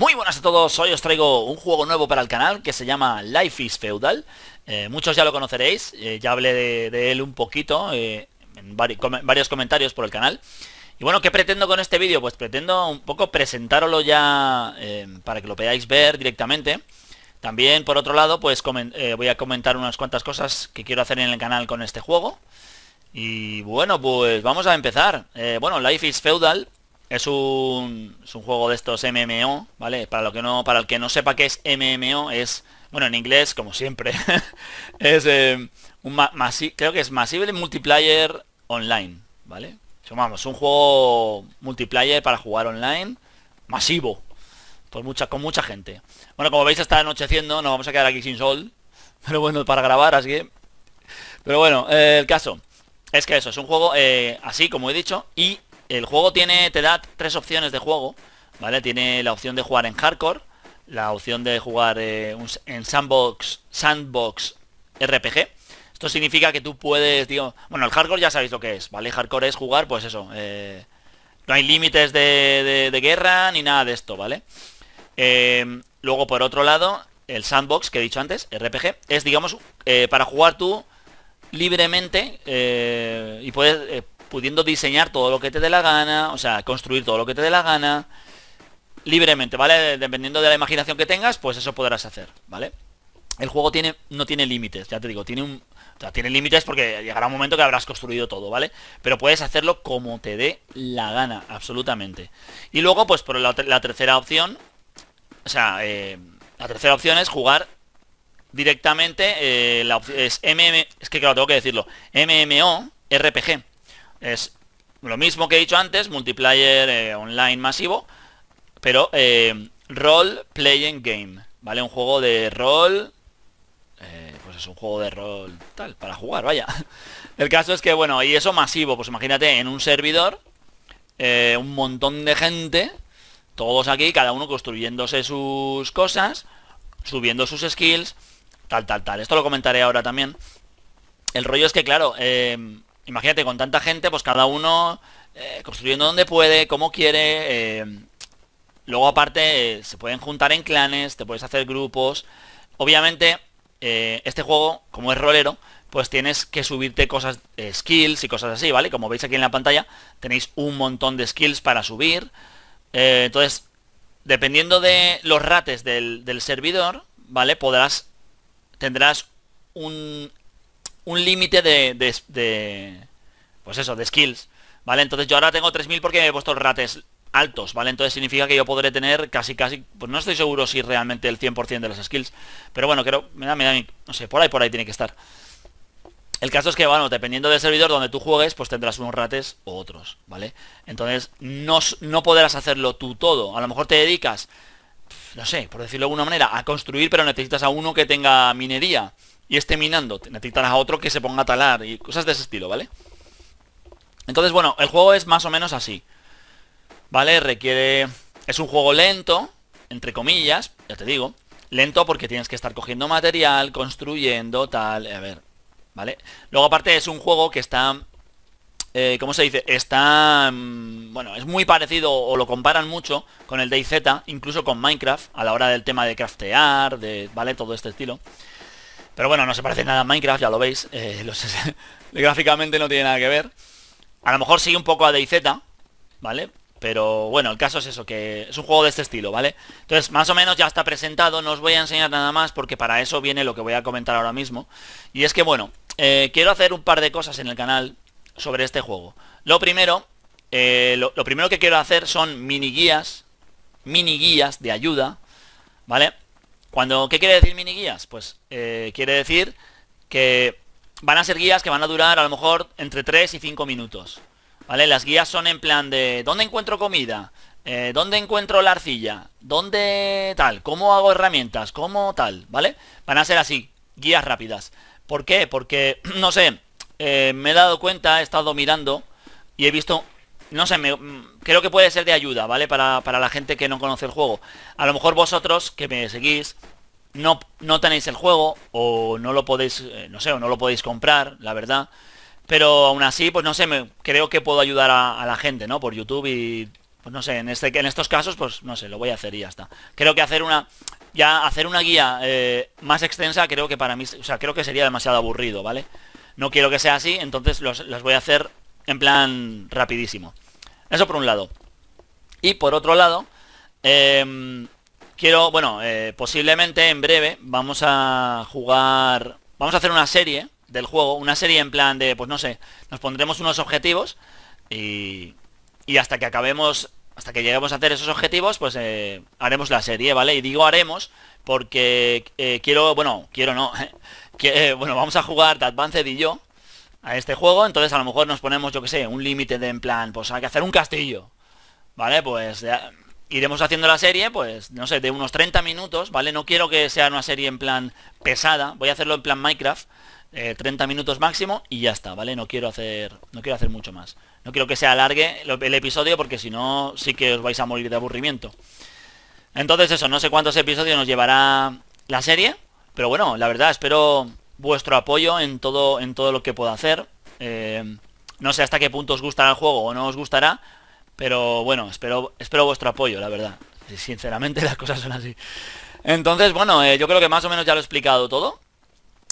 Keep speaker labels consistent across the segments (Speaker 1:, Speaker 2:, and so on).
Speaker 1: Muy buenas a todos, hoy os traigo un juego nuevo para el canal que se llama Life is Feudal eh, Muchos ya lo conoceréis, eh, ya hablé de, él un poquito eh, en varios comentarios por el canal Y bueno, ¿qué pretendo con este vídeo? Pues pretendo un poco presentároslo ya para que lo podáis ver directamente También, por otro lado, pues voy a comentar unas cuantas cosas que quiero hacer en el canal con este juego y bueno, pues vamos a empezar. bueno, Life is Feudal es un, es un juego de estos MMO, ¿vale? Para, lo que no, para el que no sepa qué es MMO, es, bueno, en inglés, como siempre, es eh, un masi creo que es Massive Multiplayer Online, ¿vale? Vamos, un juego multiplayer para jugar online, masivo, con mucha gente. Bueno, como veis está anocheciendo, nos vamos a quedar aquí sin sol, pero bueno, para grabar, así que... Pero bueno, eh, el caso es que eso, es un juego eh, así, como he dicho, y el juego tiene, te da tres opciones de juego, ¿vale? Tiene la opción de jugar en hardcore, la opción de jugar eh, en sandbox, sandbox RPG. Esto significa que tú puedes, digo, bueno, el hardcore ya sabéis lo que es, ¿vale? Hardcore es jugar, pues eso, eh, no hay límites de, guerra ni nada de esto, ¿vale? Eh, luego, por otro lado, el sandbox que he dicho antes, RPG, es, digamos, para jugar tú libremente y puedes pudiendo diseñar todo lo que te dé la gana, o sea, construir todo lo que te dé la gana, libremente, ¿vale? Dependiendo de la imaginación que tengas, pues eso podrás hacer, ¿vale? El juego tiene, no tiene límites, ya te digo, tiene un... tiene límites porque llegará un momento que habrás construido todo, ¿vale? Pero puedes hacerlo como te dé la gana, absolutamente. Y luego, pues por la, tercera opción, o sea, eh, la tercera opción es jugar directamente, eh, es MM, es que claro, tengo que decirlo, MMO RPG es lo mismo que he dicho antes, multiplayer eh, online masivo, pero eh, role playing game, ¿vale? Un juego de rol, eh, pues es un juego de rol tal, para jugar, vaya. El caso es que, bueno, y eso masivo, pues imagínate, en un servidor, eh, un montón de gente, todos aquí, cada uno construyéndose sus cosas, subiendo sus skills, tal, tal, tal. Esto lo comentaré ahora también. El rollo es que, claro, eh, imagínate, con tanta gente, pues cada uno eh, construyendo donde puede, como quiere. Eh, luego aparte eh, se pueden juntar en clanes, te puedes hacer grupos. Obviamente, este juego, como es rolero, pues tienes que subirte cosas, skills y cosas así, ¿vale? Como veis aquí en la pantalla, tenéis un montón de skills para subir. entonces, dependiendo de los rates del, servidor, ¿vale? Podrás, tendrás un un límite de, Pues eso, de skills ¿Vale? Entonces yo ahora tengo 3000 porque me he puesto rates altos, ¿vale? Entonces significa que yo podré tener casi, casi... Pues no estoy seguro si realmente el 100% de los skills Pero bueno, creo... Me da, me no sé, por ahí, por ahí tiene que estar el caso es que, bueno, dependiendo del servidor donde tú juegues, pues tendrás unos rates u otros, ¿vale? Entonces, no, no podrás hacerlo tú todo. A lo mejor te dedicas, no sé, por decirlo de alguna manera, a construir, pero necesitas a uno que tenga minería y esté minando. Necesitarás a otro que se ponga a talar y cosas de ese estilo, ¿vale? Entonces, bueno, el juego es más o menos así. ¿Vale? Requiere... Es un juego lento, entre comillas, ya te digo. Lento porque tienes que estar cogiendo material, construyendo, tal... A ver, ¿vale? Luego aparte es un juego que está... Eh, ¿Cómo se dice? Está... Mm, bueno, es muy parecido o lo comparan mucho con el DayZ, incluso con Minecraft, a la hora del tema de craftear, de... ¿Vale? Todo este estilo. Pero bueno, no se parece nada a Minecraft, ya lo veis. Eh, gráficamente no tiene nada que ver. A lo mejor sí un poco a DayZ, ¿vale? Pero bueno, el caso es eso, que es un juego de este estilo, ¿vale? Entonces, más o menos ya está presentado, no os voy a enseñar nada más porque para eso viene lo que voy a comentar ahora mismo. Y es que, bueno, eh, quiero hacer un par de cosas en el canal sobre este juego. Lo primero, eh, lo, primero que quiero hacer son mini guías, mini guías de ayuda, ¿vale? ¿Qué quiere decir mini guías? Pues eh, quiere decir que van a ser guías que van a durar a lo mejor entre 3 y 5 minutos. ¿Vale? Las guías son en plan de ¿dónde encuentro comida? Eh, ¿Dónde encuentro la arcilla? ¿Dónde tal? ¿Cómo hago herramientas? ¿Cómo tal? ¿Vale? Van a ser así, guías rápidas. ¿Por qué? Porque, no sé, eh, me he dado cuenta, he estado mirando y he visto no sé, me, creo que puede ser de ayuda, ¿vale? Para, la gente que no conoce el juego. A lo mejor vosotros, que me seguís, no, no tenéis el juego o no lo podéis, eh, no sé, o no lo podéis comprar, la verdad. Pero aún así, pues no sé, creo que puedo ayudar a, la gente, ¿no? Por YouTube y, pues no sé, en, este, en estos casos, pues no sé, lo voy a hacer y ya está. Creo que hacer una, ya hacer una guía eh, más extensa creo que para mí, o sea, creo que sería demasiado aburrido, ¿vale? No quiero que sea así, entonces los, las voy a hacer en plan rapidísimo. Eso por un lado. Y por otro lado, em, quiero, bueno, eh, posiblemente en breve vamos a jugar, vamos a hacer una serie del juego, una serie en plan de, pues no sé, nos pondremos unos objetivos y, y hasta que acabemos, hasta que lleguemos a hacer esos objetivos, pues eh, haremos la serie, ¿vale? Y digo haremos porque eh, quiero, bueno, quiero no, que, bueno, vamos a jugar Advanced y yo a este juego, entonces a lo mejor nos ponemos, yo que sé, un límite de en plan, pues hay que hacer un castillo, ¿vale? Pues iremos haciendo la serie, pues, no sé, de unos 30 minutos, ¿vale? No quiero que sea una serie en plan pesada, voy a hacerlo en plan Minecraft, 30 eh, minutos máximo y ya está, ¿vale? No quiero hacer, no quiero hacer mucho más. No quiero que se alargue el episodio porque si no, sí que os vais a morir de aburrimiento. Entonces eso, no sé cuántos episodios nos llevará la serie, pero bueno, la verdad, espero vuestro apoyo en todo, en todo lo que pueda hacer. Eh, no sé hasta qué punto os gustará el juego o no os gustará, pero bueno, espero, espero vuestro apoyo, la verdad. Sinceramente las cosas son así. Entonces, bueno, eh, yo creo que más o menos ya lo he explicado todo.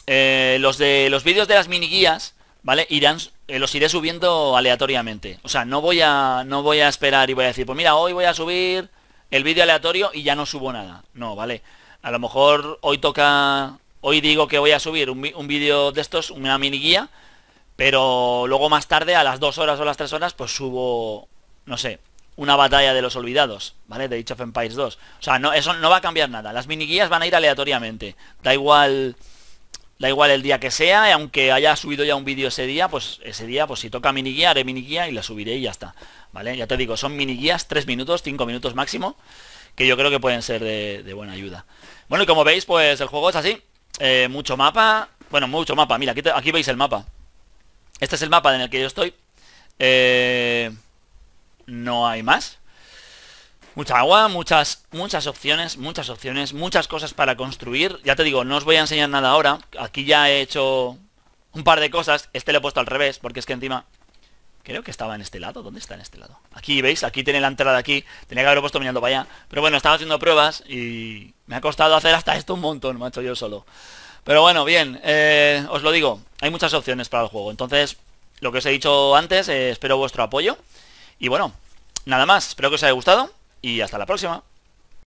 Speaker 1: Eh, los, de, los vídeos de las mini guías, ¿vale? Irán, los iré subiendo aleatoriamente. O sea, no voy, a, no voy a esperar y voy a decir, pues mira, hoy voy a subir el vídeo aleatorio y ya no subo nada. No, ¿vale? A lo mejor hoy toca hoy digo que voy a subir un, vídeo de estos, una mini guía, pero luego más tarde, a las 2 horas o las 3 horas, pues subo, no sé, una batalla de los olvidados, ¿vale? De Age of Empires 2. O sea, no, eso no va a cambiar nada. Las mini guías van a ir aleatoriamente. Da igual... Da igual el día que sea, aunque haya subido ya un vídeo ese día, pues ese día, pues si toca mini guía, haré mini guía y la subiré y ya está. ¿Vale? Ya te digo, son mini guías, 3 minutos, 5 minutos máximo, que yo creo que pueden ser de buena ayuda. Bueno, y como veis, pues el juego es así. Eh, mucho mapa. Bueno, mucho mapa. Mira, aquí, veis el mapa. Este es el mapa en el que yo estoy. Eh, no hay más. Mucha agua, muchas, muchas opciones, muchas opciones, muchas cosas para construir. Ya te digo, no os voy a enseñar nada ahora. Aquí ya he hecho un par de cosas. Este lo he puesto al revés, porque es que encima Creo que estaba en este lado. ¿Dónde está en este lado? Aquí, ¿veis? Aquí tiene la entrada aquí. Tenía que haberlo puesto mirando para allá. Pero bueno, estaba haciendo pruebas y me ha costado hacer hasta esto un montón, macho, yo solo. Pero bueno, bien. Eh, os lo digo, hay muchas opciones para el juego. Entonces, lo que os he dicho antes, eh, espero vuestro apoyo. Y bueno, nada más. Espero que os haya gustado y hasta la próxima.